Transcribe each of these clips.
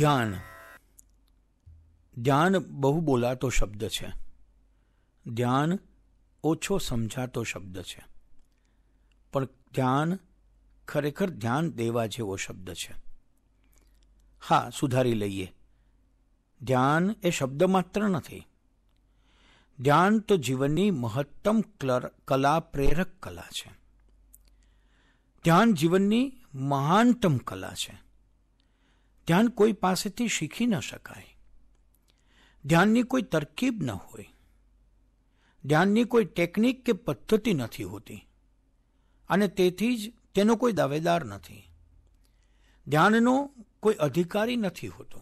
ધ્યાન ધ્યાન બહુ બોલાતો શબ્દ છે ધ્યાન ઓછો સમજાતો શબ્દ છે પણ ધ્યાન ખરેખર ધ્યાન દેવા જેવો શબ્દ છે હા સુધારી લઈએ ધ્યાન એ શબ્દ માત્ર નથી ધ્યાન તો જીવનની મહત્તમ કલા પ્રેરક કલા છે ધ્યાન જીવનની મહાનતમ કલા છે ધ્યાન કોઈ પાસેથી શીખી ન શકાય ધ્યાનની કોઈ તરકીબ ન હોય ધ્યાનની કોઈ ટેકનિક કે પદ્ધતિ નથી હોતી અને તેથી જ તેનો કોઈ દાવેદાર નથી ધ્યાનનો કોઈ અધિકારી નથી હોતો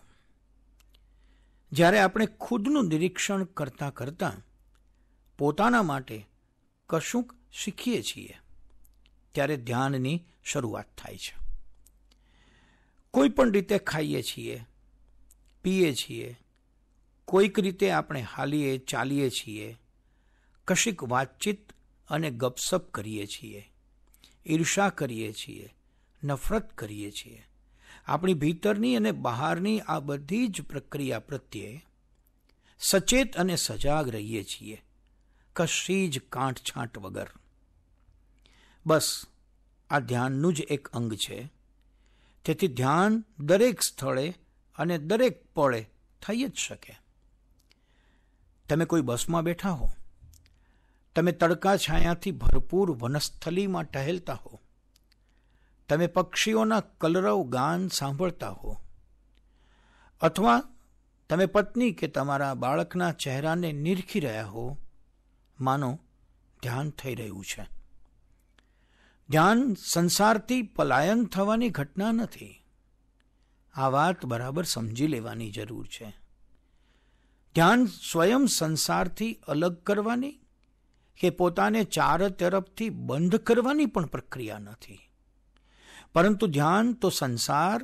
જ્યારે આપણે ખુદનું નિરીક્ષણ કરતાં કરતાં પોતાના માટે કશુંક શીખીએ છીએ ત્યારે ધ્યાનની શરૂઆત થાય છે કોઈ પણ રીતે ખાઈએ છીએ પીએ છીએ કોઈક રીતે આપણે હાલીએ ચાલીએ છીએ કશીક વાતચીત અને ગપસપ કરીએ છીએ ઈર્ષા કરીએ છીએ નફરત કરીએ છીએ આપણી ભીતરની અને બહારની આ બધી જ પ્રક્રિયા પ્રત્યે સચેત અને સજાગ રહીએ છીએ કશી જ કાંઠછાંટ વગર બસ આ ધ્યાનનું જ એક અંગ છે તેથી ધ્યાન દરેક સ્થળે અને દરેક પળે થઈ જ શકે તમે કોઈ બસમાં બેઠા હો તમે તડકા છાયાથી ભરપૂર વનસ્થલીમાં ટહેલતા હો તમે પક્ષીઓના કલરવ ગાન સાંભળતા હો અથવા તમે પત્ની કે તમારા બાળકના ચહેરાને નિરખી રહ્યા હો માનો ધ્યાન થઈ રહ્યું છે ધ્યાન સંસારથી પલાયન થવાની ઘટના નથી આ વાત બરાબર સમજી લેવાની જરૂર છે ધ્યાન સ્વયં સંસારથી અલગ કરવાની કે પોતાને ચાર તરફથી બંધ કરવાની પણ પ્રક્રિયા નથી પરંતુ ધ્યાન તો સંસાર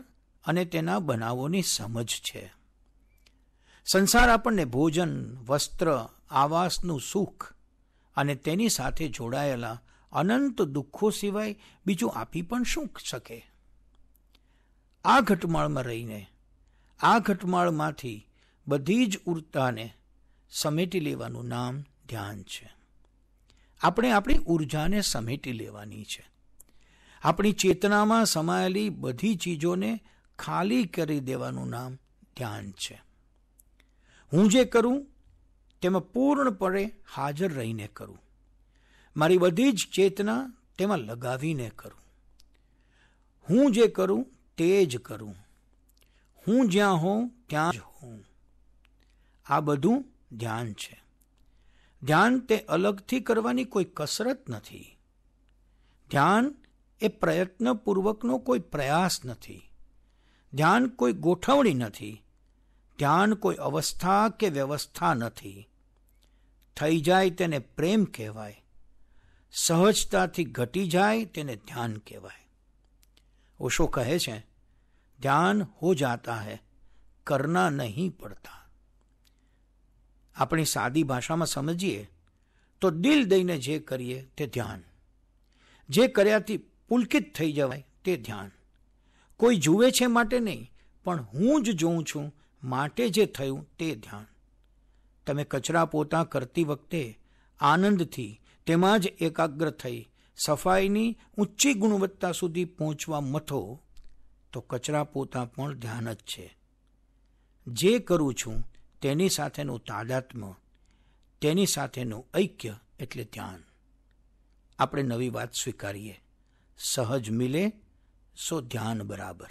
અને તેના બનાવોની સમજ છે સંસાર આપણને ભોજન વસ્ત્ર આવાસનું સુખ અને તેની સાથે જોડાયેલા અનંત દુઃખો સિવાય બીજું આપી પણ શું શકે આ ઘટમાળમાં રહીને આ ઘટમાળમાંથી બધી જ ઉર્તાને સમેટી લેવાનું નામ ધ્યાન છે આપણે આપણી ઉર્જાને સમેટી લેવાની છે આપણી ચેતનામાં સમાયેલી બધી ચીજોને ખાલી કરી દેવાનું નામ ધ્યાન છે હું જે કરું તેમાં પૂર્ણપણે હાજર રહીને કરું મારી બધી જ ચેતના તેમાં લગાવીને કરું હું જે કરું તે જ કરું હું જ્યાં હોઉં ત્યાં જ હોઉં આ બધું ધ્યાન છે ધ્યાન તે અલગથી કરવાની કોઈ કસરત નથી ધ્યાન એ પ્રયત્નપૂર્વકનો કોઈ પ્રયાસ નથી ધ્યાન કોઈ ગોઠવણી નથી ધ્યાન કોઈ અવસ્થા કે વ્યવસ્થા નથી થઈ જાય તેને પ્રેમ કહેવાય સહજતાથી ઘટી જાય તેને ધ્યાન કહેવાય ઓશો કહે છે ધ્યાન હો જાતા હૈ કરના નહીં પડતા આપણી સાદી ભાષામાં સમજીએ તો દિલ દઈને જે કરીએ તે ધ્યાન જે કર્યાથી પુલકિત થઈ જવાય તે ધ્યાન કોઈ જુએ છે માટે નહીં પણ હું જ જોઉં છું માટે જે થયું તે ધ્યાન તમે કચરા પોતા કરતી વખતે આનંદથી તેમાં જ એકાગ્ર થઈ સફાઈની ઊંચી ગુણવત્તા સુધી પહોંચવા મથો તો કચરા પોતા પણ ધ્યાન જ છે જે કરું છું તેની સાથેનું તાદાત્મ્ય તેની સાથેનું ઐક્ય એટલે ધ્યાન આપણે નવી વાત સ્વીકારીએ સહજ મિલે સો ધ્યાન બરાબર